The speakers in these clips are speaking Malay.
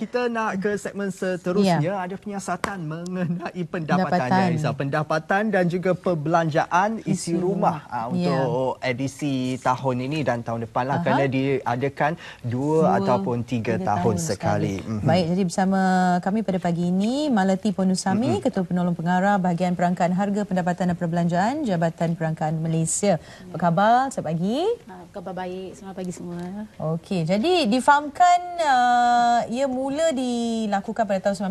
kita nak ke segmen seterusnya ya. ada penyiasatan mengenai pendapatan pendapatan, pendapatan dan juga perbelanjaan isi, isi rumah uh, untuk ya. edisi tahun ini dan tahun depan lah kerana diadakan dua, dua ataupun tiga, tiga tahun, tahun sekali, sekali. Mm-hmm. baik jadi bersama kami pada pagi ini Malati Ponusami mm-hmm. Ketua Penolong Pengarah Bahagian Perangkaan Harga Pendapatan dan Perbelanjaan Jabatan Perangkaan Malaysia ya. apa khabar selamat pagi ah, khabar baik selamat pagi semua okey jadi difahamkan uh, ia mula mula dilakukan pada tahun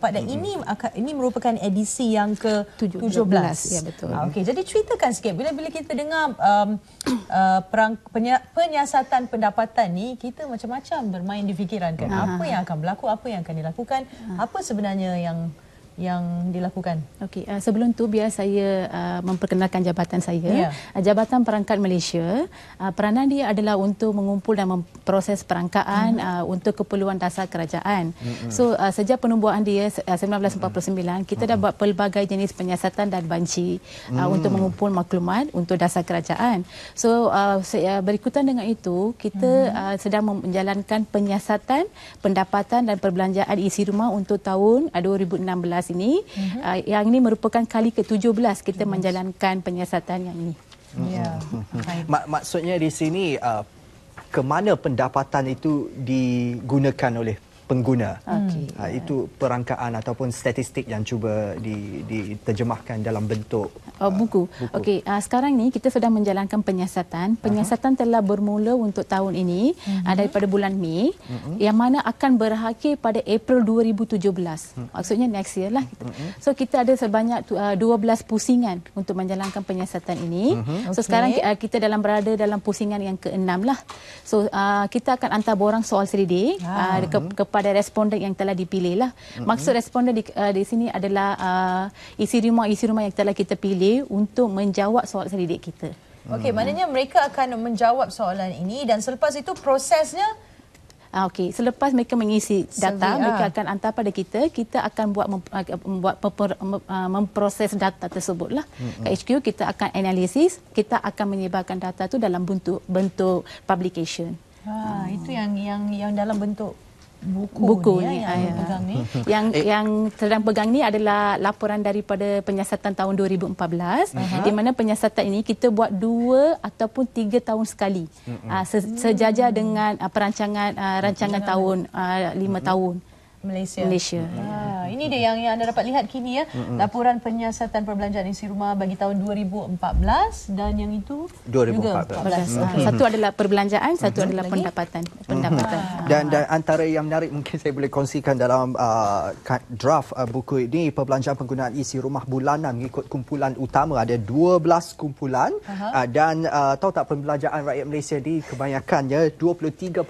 1974 dan hmm ini ini merupakan edisi yang ke 17. 17. Ya betul. Ah, jadi ceritakan sikit bila-bila kita dengar um, uh, perang penya, penyiasatan pendapatan ni kita macam-macam bermain di fikiran kan. uh Apa yang akan berlaku? Apa yang akan dilakukan? uh Apa sebenarnya yang yang dilakukan. Okey, uh, sebelum tu biar saya uh, memperkenalkan jabatan saya. Yeah. Uh, jabatan Perangkat Malaysia, uh, peranan dia adalah untuk mengumpul dan memproses perangkaan mm. uh, untuk keperluan dasar kerajaan. Mm-hmm. So, uh, sejak penubuhan dia uh, 1949, mm-hmm. kita dah hmm. buat pelbagai jenis penyiasatan dan banci mm. untuk mengumpul maklumat untuk dasar kerajaan. So, uh, uh berikutan dengan itu, kita mm-hmm. uh, sedang menjalankan penyiasatan pendapatan dan perbelanjaan isi rumah untuk tahun uh, 2016 lepas ini. Mm-hmm. Uh, yang ini merupakan kali ke-17 kita menjalankan penyiasatan yang ini. Mm-hmm. Ya. Yeah. Hmm. Maksudnya di sini uh, ke mana pendapatan itu digunakan oleh pengguna. Okay. Ha, itu perangkaan ataupun statistik yang cuba diterjemahkan di dalam bentuk oh, uh, buku. buku. Okey, ha, sekarang ni kita sedang menjalankan penyiasatan. Penyiasatan uh-huh. telah bermula untuk tahun ini uh-huh. Mhm. daripada bulan Mei uh-huh. yang mana akan berakhir pada April 2017. Uh-huh. Mhm. Maksudnya next year lah. Uh-huh. So kita ada sebanyak uh, 12 pusingan untuk menjalankan penyiasatan ini. Uh-huh. So okay. sekarang uh, kita dalam berada dalam pusingan yang keenam lah. So uh, kita akan hantar borang soal 3D uh-huh. Ah. uh, ke, ke kepada responden yang telah dipilih lah. Mm-hmm. Maksud responden di, uh, di sini adalah uh, isi rumah isi rumah yang telah kita pilih untuk menjawab soal selidik kita. Okey, mm-hmm. maknanya mereka akan menjawab soalan ini dan selepas itu prosesnya ah, Okey, selepas mereka mengisi data, Sebi, ah. mereka ah. akan hantar pada kita. Kita akan buat membuat mem, eh, memproses data tersebutlah. Mm-hmm. Ke HQ kita akan analisis, kita akan menyebarkan data itu dalam bentuk bentuk publication. Ah, hmm. itu yang yang yang dalam bentuk buku, buku ya. ni, ni yang ayah. pegang ni yang eh. yang sedang pegang ni adalah laporan daripada penyiasatan tahun 2014 uh-huh. Mhm. di mana penyiasatan ini kita buat dua ataupun tiga tahun sekali uh-huh. uh, se- sejajar dengan uh, perancangan uh, rancangan uh-huh. tahun uh, lima uh-huh. tahun Malaysia. Malaysia. Ha, ini dia yang, yang anda dapat lihat kini ya. Hmm. Laporan penyiasatan perbelanjaan isi rumah bagi tahun 2014 dan yang itu 2014. juga 2014. Hmm. Ah, satu adalah perbelanjaan, satu adalah Lagi? pendapatan. Pendapatan. Ah. Dan, dan antara yang menarik mungkin saya boleh kongsikan dalam uh, draft uh, buku ini perbelanjaan penggunaan isi rumah bulanan mengikut kumpulan utama ada 12 kumpulan uh, dan uh, tahu tak perbelanjaan rakyat Malaysia ni kebanyakannya 23.9%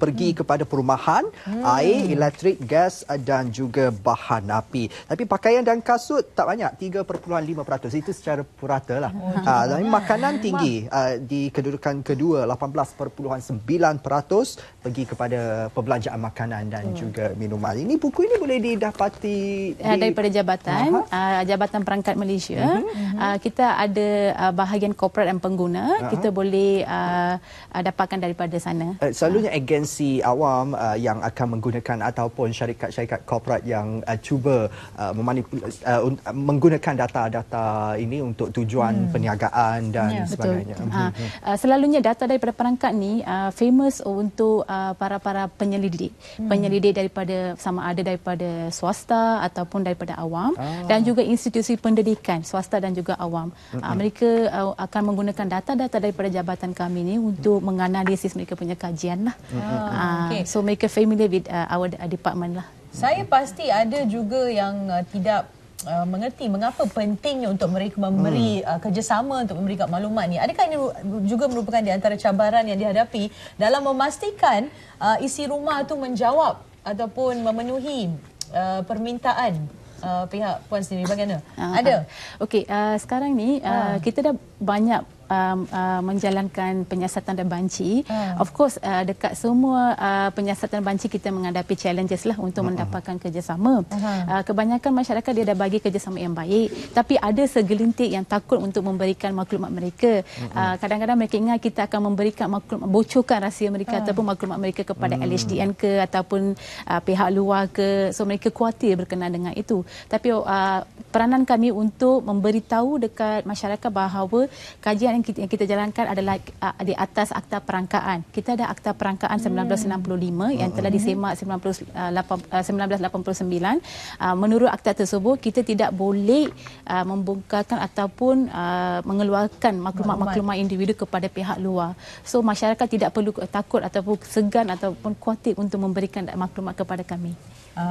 pergi hmm. kepada perumahan, hmm. air elektrik, gas dan juga bahan api. Tapi pakaian dan kasut tak banyak, 3.5%. Itu secara purata lah. Oh, uh, makanan tinggi uh, di kedudukan kedua, 18.9% pergi kepada perbelanjaan makanan dan hmm. juga minuman. Ini buku ini boleh didapati uh, di... daripada jabatan, uh jabatan perangkat Malaysia. Uh-huh. kita ada bahagian korporat dan pengguna. uh Kita boleh dapatkan daripada sana. Uh, selalunya agensi awam yang akan menggunakan menggunakan ataupun syarikat-syarikat korporat yang uh, cuba uh, memanip- uh, un- menggunakan data-data ini untuk tujuan hmm. perniagaan dan ya, sebagainya. Uh-huh. Uh, selalunya data daripada perangkat ni uh, famous untuk uh, para-para penyelidik. Hmm. Penyelidik daripada sama ada daripada swasta ataupun daripada awam ah. dan juga institusi pendidikan swasta dan juga awam. Uh, mereka uh, akan menggunakan data-data daripada jabatan kami ni untuk menganalisis mereka punya kajian lah. Hmm, hmm, ah. Uh, okay. So mereka familiar with uh, our uh, department lah. Saya pasti ada juga yang uh, tidak uh, mengerti mengapa pentingnya untuk mereka memberi hmm. uh, kerjasama untuk memberikan maklumat ni. Adakah ini juga merupakan di antara cabaran yang dihadapi dalam memastikan uh, isi rumah tu menjawab ataupun memenuhi uh, permintaan uh, pihak puan sendiri bagaimana? Uh, ada. Ah. Okey, uh, sekarang ni uh, uh. kita dah banyak Um, uh, menjalankan penyiasatan dan banci hmm. of course uh, dekat semua uh, penyiasatan banci kita menghadapi challenges lah untuk hmm. mendapatkan kerjasama hmm. uh, kebanyakan masyarakat dia dah bagi kerjasama yang baik tapi ada segelintik yang takut untuk memberikan maklumat mereka hmm. uh, kadang-kadang mereka ingat kita akan memberikan maklumat bocorkan rahsia mereka hmm. ataupun maklumat mereka kepada hmm. LHDN ke ataupun uh, pihak luar ke so mereka khuatir berkenaan dengan itu tapi uh, peranan kami untuk memberitahu dekat masyarakat bahawa kajian yang kita, yang kita jalankan adalah uh, di atas akta perangkaan. Kita ada akta perangkaan hmm. 1965 yang telah hmm. disemak 98, uh, 1989. Uh, uh, menurut akta tersebut, kita tidak boleh uh, membongkarkan ataupun uh, mengeluarkan maklumat-maklumat individu kepada pihak luar. So masyarakat tidak perlu takut ataupun segan ataupun kuatir untuk memberikan maklumat kepada kami. Ah,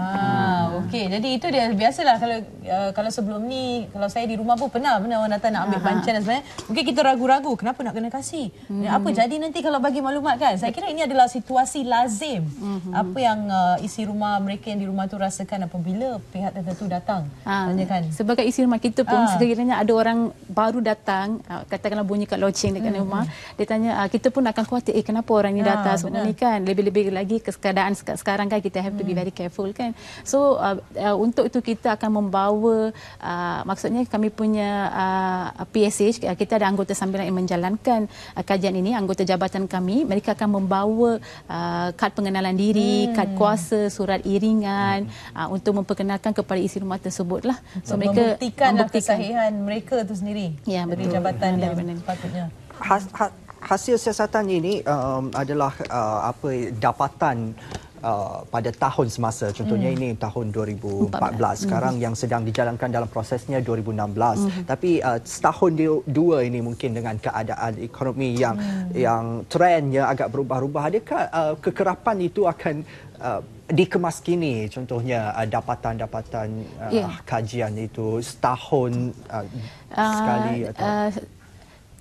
hmm. okey. Jadi itu dia biasalah kalau uh, kalau sebelum ni kalau saya di rumah pun pernah pernah orang datang nak ambil pancen dan sebagainya. Mungkin kita ragu-ragu kenapa nak kena kasih. Ya, hmm Apa jadi nanti kalau bagi maklumat kan? Saya kira ini adalah situasi lazim. hmm Apa yang uh, isi rumah mereka yang di rumah tu rasakan apabila pihak tertentu datang. Ha, kan. Sebagai isi rumah kita pun ha. sekiranya ada orang baru datang ah, katakanlah bunyi kat loceng dekat hmm rumah, hmm. dia tanya uh, kita pun akan khuatir eh kenapa orang ni datang ha, sebenarnya kan? Lebih-lebih lagi keadaan sekarang kan kita have to be hmm. very careful kan so uh, uh, untuk itu kita akan membawa uh, maksudnya kami punya uh, PSH uh, kita ada anggota sambilan yang menjalankan uh, kajian ini anggota jabatan kami mereka akan membawa uh, kad pengenalan diri hmm. kad kuasa surat iringan hmm. uh, untuk memperkenalkan kepada isi rumah tersebut lah so mereka membuktikan, membuktikan. kesahihan mereka itu sendiri ya, betul. dari jabatan ya, yang sepatutnya has, has, hasil siasatan ini um, adalah uh, apa dapatan uh, pada tahun semasa contohnya hmm. ini tahun 2014 14. sekarang hmm. yang sedang dijalankan dalam prosesnya 2016 hmm. tapi uh, setahun dia, dua ini mungkin dengan keadaan ekonomi yang hmm. yang trennya agak berubah-ubah adakah uh, kekerapan itu akan uh, dikemas kini contohnya uh, dapatan-dapatan uh, yeah. kajian itu setahun uh, uh, sekali atau uh,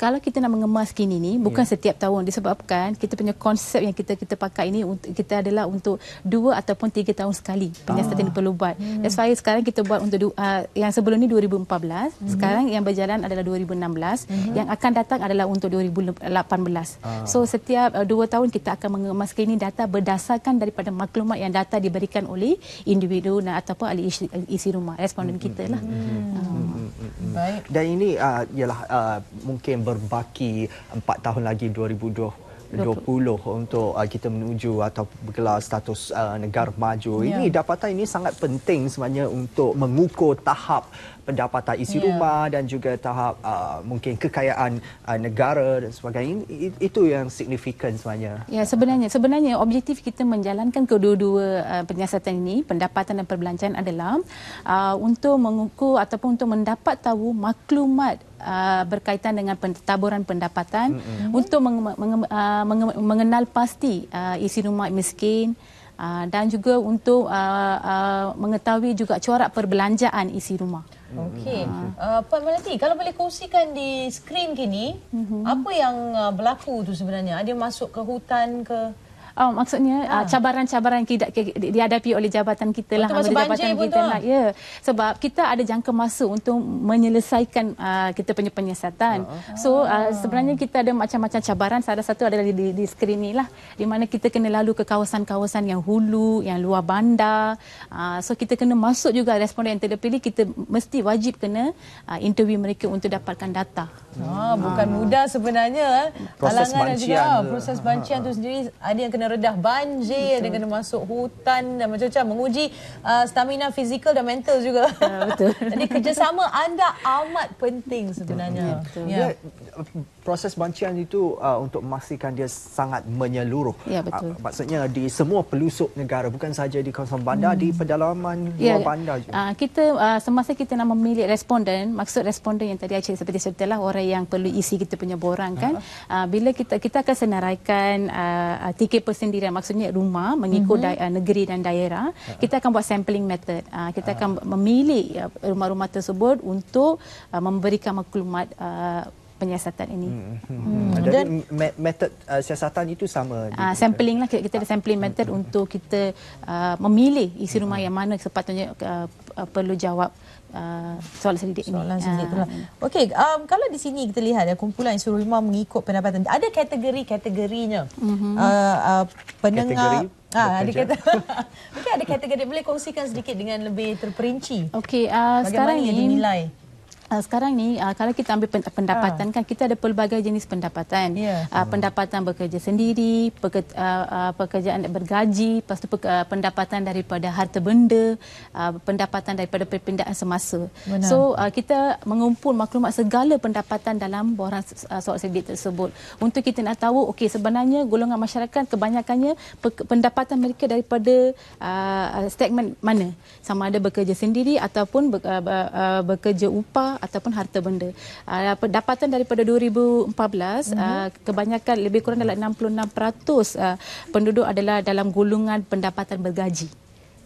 kalau kita nak mengemas kini ni bukan yeah. setiap tahun disebabkan kita punya konsep yang kita kita pakai ini kita adalah untuk dua ataupun tiga tahun sekali penyiasatan ah. perlu buat hmm. that's why sekarang kita buat untuk uh, yang sebelum ni 2014 hmm. sekarang yang berjalan adalah 2016 hmm. yang akan datang adalah untuk 2018 ah. so setiap uh, dua tahun kita akan mengemas kini data berdasarkan daripada maklumat yang data diberikan oleh individu dan ataupun ahli isi, isi rumah responden hmm, hmm. kita lah hmm. Hmm. Hmm. Hmm. Hmm. Hmm. Hmm. Hmm. baik dan ini uh, ialah uh, mungkin berbaki 4 tahun lagi 2020 20 untuk uh, kita menuju atau bergelar status uh, negara maju. Yeah. Ini ya. dapatan ini sangat penting sebenarnya untuk mengukur tahap pendapatan isi yeah. rumah dan juga tahap uh, mungkin kekayaan uh, negara dan sebagainya itu yang signifikan sebenarnya. Ya yeah, sebenarnya sebenarnya objektif kita menjalankan kedua-dua uh, penyiasatan ini pendapatan dan perbelanjaan adalah uh, untuk mengukur ataupun untuk mendapat tahu maklumat Uh, berkaitan dengan pentaburan pendapatan mm-hmm. untuk menge- menge- uh, menge- mengenal pasti uh, isi rumah miskin uh, dan juga untuk uh, uh, mengetahui juga corak perbelanjaan isi rumah. Hmm, Okey. Uh, Puan Melati, kalau boleh kongsikan di skrin kini, uh-huh. apa yang uh, berlaku tu sebenarnya? Ada masuk ke hutan ke? Oh, maksudnya ha. cabaran-cabaran yang di, dihadapi oleh jabatan kita lah oleh jabatan kita lah ya sebab kita ada jangka masa untuk menyelesaikan uh, kita punya penyiasatan oh. so uh, sebenarnya kita ada macam-macam cabaran salah satu adalah di, di, di skrin ni lah di mana kita kena lalu ke kawasan-kawasan yang hulu yang luar bandar uh, so kita kena masuk juga responden yang terpilih kita mesti wajib kena uh, interview mereka untuk dapatkan data oh, bukan ha. mudah sebenarnya eh. proses bancian proses bancian ha. tu sendiri ada yang kena redah banjir betul. dengan masuk hutan dan macam-macam menguji uh, stamina fizikal dan mental juga. Uh, betul. Jadi kerjasama anda amat penting sebenarnya. Betul. Yeah. Dia, ya. proses bancian itu uh, untuk memastikan dia sangat menyeluruh. Yeah, betul. Uh, maksudnya di semua pelusuk negara bukan saja di kawasan bandar hmm. di pedalaman ya, luar yeah. bandar juga. Uh, kita uh, semasa kita nak memilih responden, maksud responden yang tadi Acik seperti lah orang yang perlu isi kita punya borang kan. Uh-huh. Uh, bila kita kita akan senaraikan uh, tiket persendirian maksudnya rumah mengikut mm-hmm. negeri dan daerah uh-huh. kita akan buat sampling method uh, kita uh-huh. akan memilih uh, ya, rumah-rumah tersebut untuk uh, memberikan maklumat uh, penyiasatan ini. Hmm. Hmm. hmm, hmm. hmm. Dan Jadi, method uh, siasatan itu sama. Uh, sampling lah kita, kita ada sampling method hmm. untuk kita uh, memilih isi rumah hmm. yang mana sepatutnya uh, uh perlu jawab uh, soalan sendiri. Soalan sendiri. Uh. Okey, um, kalau di sini kita lihat ya, kumpulan suruh rumah mengikut pendapatan. Ada kategori kategorinya. Pendengar. Hmm. Uh, uh, Ah, ada kata. Okey, ada kategori boleh kongsikan sedikit dengan lebih terperinci. Okey, uh, sekarang ini yang dinilai. Ah, sekarang ni ah, kalau kita ambil pendapatan ha. kan kita ada pelbagai jenis pendapatan yeah. Ya. pendapatan bekerja sendiri pekerjaan bergaji lepas tu pendapatan daripada harta benda pendapatan daripada perpindahan semasa Benar. so kita mengumpul maklumat segala pendapatan dalam borang soal sedikit tersebut untuk kita nak tahu okey sebenarnya golongan masyarakat kebanyakannya pendapatan mereka daripada segmen mana sama ada bekerja sendiri ataupun bekerja upah ataupun harta benda. Uh, ah, pendapatan daripada 2014 mm-hmm. uh, kebanyakan lebih kurang dalam 66% uh, ah, penduduk adalah dalam gulungan pendapatan bergaji.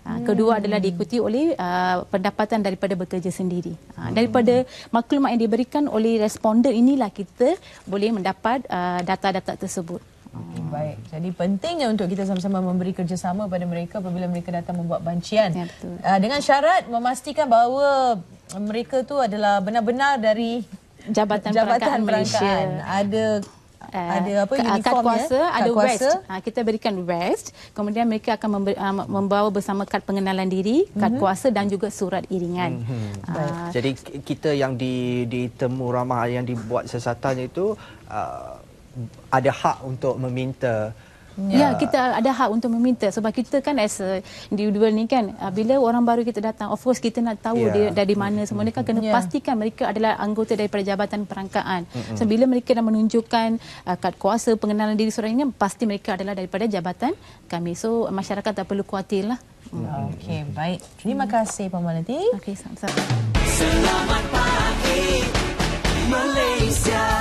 Ah, hmm. Kedua hmm. adalah diikuti oleh uh, pendapatan daripada bekerja sendiri. Uh, hmm. Daripada maklumat yang diberikan oleh responden inilah kita boleh mendapat uh, data-data tersebut. Okay, baik. Jadi pentingnya untuk kita sama-sama memberi kerjasama pada mereka apabila mereka datang membuat bancian. Ya, uh, dengan syarat memastikan bahawa mereka tu adalah benar-benar dari Jabatan, Jabatan Perangkat Malaysia. Ada eh, ada apa uniform kad kuasa ya? ada kad kuasa. vest ah, kita berikan vest kemudian mereka akan ah, membawa bersama kad pengenalan diri kad mm-hmm. kuasa dan juga surat iringan mm-hmm. uh, jadi kita yang di ditemu ramah yang dibuat sesatannya itu uh, ada hak untuk meminta Ya, ya kita ada hak untuk meminta sebab kita kan as a individual ni kan uh, bila orang baru kita datang of course kita nak tahu ya. dia dari mana semua mm-hmm. mereka kena yeah. pastikan mereka adalah anggota dari jabatan perangkaan. Mm-hmm. So bila mereka dah menunjukkan uh, kad kuasa pengenalan diri seorang ini pasti mereka adalah daripada jabatan kami. So masyarakat tak perlu khuatirlah. Mm-hmm. Okey baik. Terima kasih Puan Melati. Okey sama-sama. Selamat pagi Malaysia.